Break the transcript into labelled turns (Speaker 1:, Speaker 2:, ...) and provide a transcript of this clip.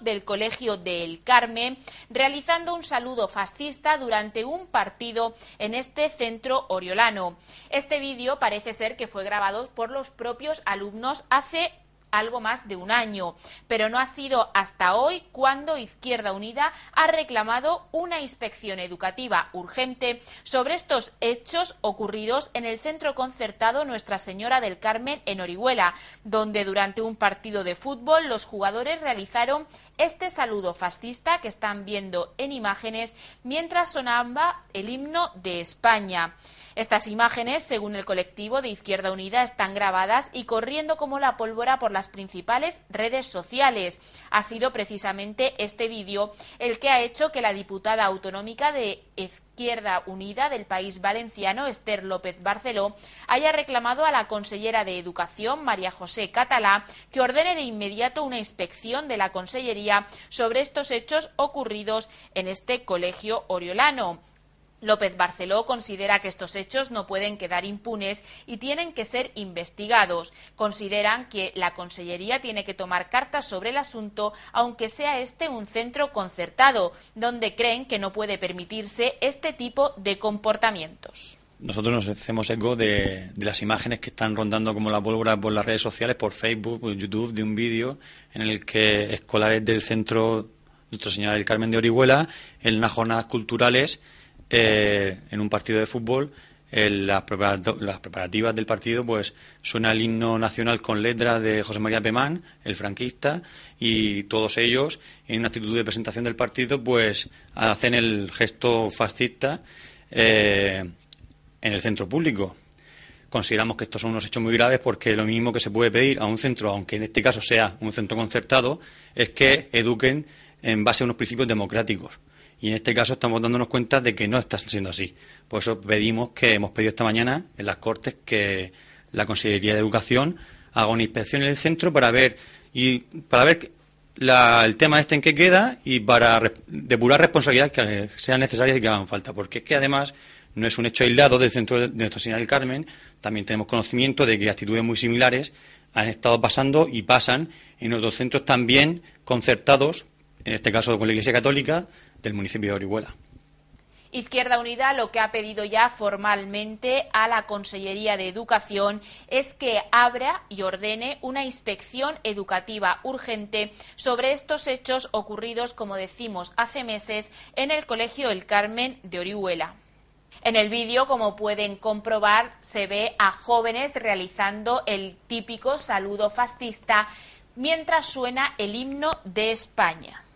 Speaker 1: del Colegio del Carmen realizando un saludo fascista durante un partido en este centro oriolano. Este vídeo parece ser que fue grabado por los propios alumnos hace algo más de un año, pero no ha sido hasta hoy cuando Izquierda Unida ha reclamado una inspección educativa urgente sobre estos hechos ocurridos en el centro concertado Nuestra Señora del Carmen en Orihuela, donde durante un partido de fútbol los jugadores realizaron este saludo fascista que están viendo en imágenes mientras sonaba el himno de España. Estas imágenes, según el colectivo de Izquierda Unida, están grabadas y corriendo como la pólvora por las principales redes sociales. Ha sido precisamente este vídeo el que ha hecho que la diputada autonómica de Izquierda Unida del País Valenciano, Esther López Barceló, haya reclamado a la consellera de Educación, María José Catalá, que ordene de inmediato una inspección de la Consellería sobre estos hechos ocurridos en este colegio oriolano. López Barceló considera que estos hechos no pueden quedar impunes y tienen que ser investigados. Consideran que la Consellería tiene que tomar cartas sobre el asunto, aunque sea este un centro concertado, donde creen que no puede permitirse este tipo de comportamientos.
Speaker 2: Nosotros nos hacemos eco de, las imágenes que están rondando como la pólvora por las redes sociales, por Facebook, por YouTube, de un vídeo en el que escolares del centro Nuestra Señora del Carmen de Orihuela, en unas jornadas culturales, eh, en un partido de fútbol, en las, preparativas del partido, pues suena el himno nacional con letras de José María Pemán, el franquista, y todos ellos, en una actitud de presentación del partido, pues hacen el gesto fascista eh, en el centro público. Consideramos que estos son unos hechos muy graves porque lo mismo que se puede pedir a un centro, aunque en este caso sea un centro concertado, es que eduquen en base a unos principios democráticos. Y en este caso estamos dándonos cuenta de que no está siendo así. Por eso pedimos que hemos pedido esta mañana en las Cortes que la Consejería de Educación haga una inspección en el centro para ver y para ver el tema este en qué queda y para depurar responsabilidades que sean necesarias y que hagan falta. Porque es que además no es un hecho aislado del centro de, nuestro nuestra señora del Carmen. También tenemos conocimiento de que actitudes muy similares han estado pasando y pasan en otros centros también concertados, en este caso con la Iglesia Católica, del municipio de Orihuela.
Speaker 1: Izquierda Unida lo que ha pedido ya formalmente a la Consellería de Educación es que abra y ordene una inspección educativa urgente sobre estos hechos ocurridos, como decimos, hace meses en el Colegio El Carmen de Orihuela. En el vídeo, como pueden comprobar, se ve a jóvenes realizando el típico saludo fascista mientras suena el himno de España.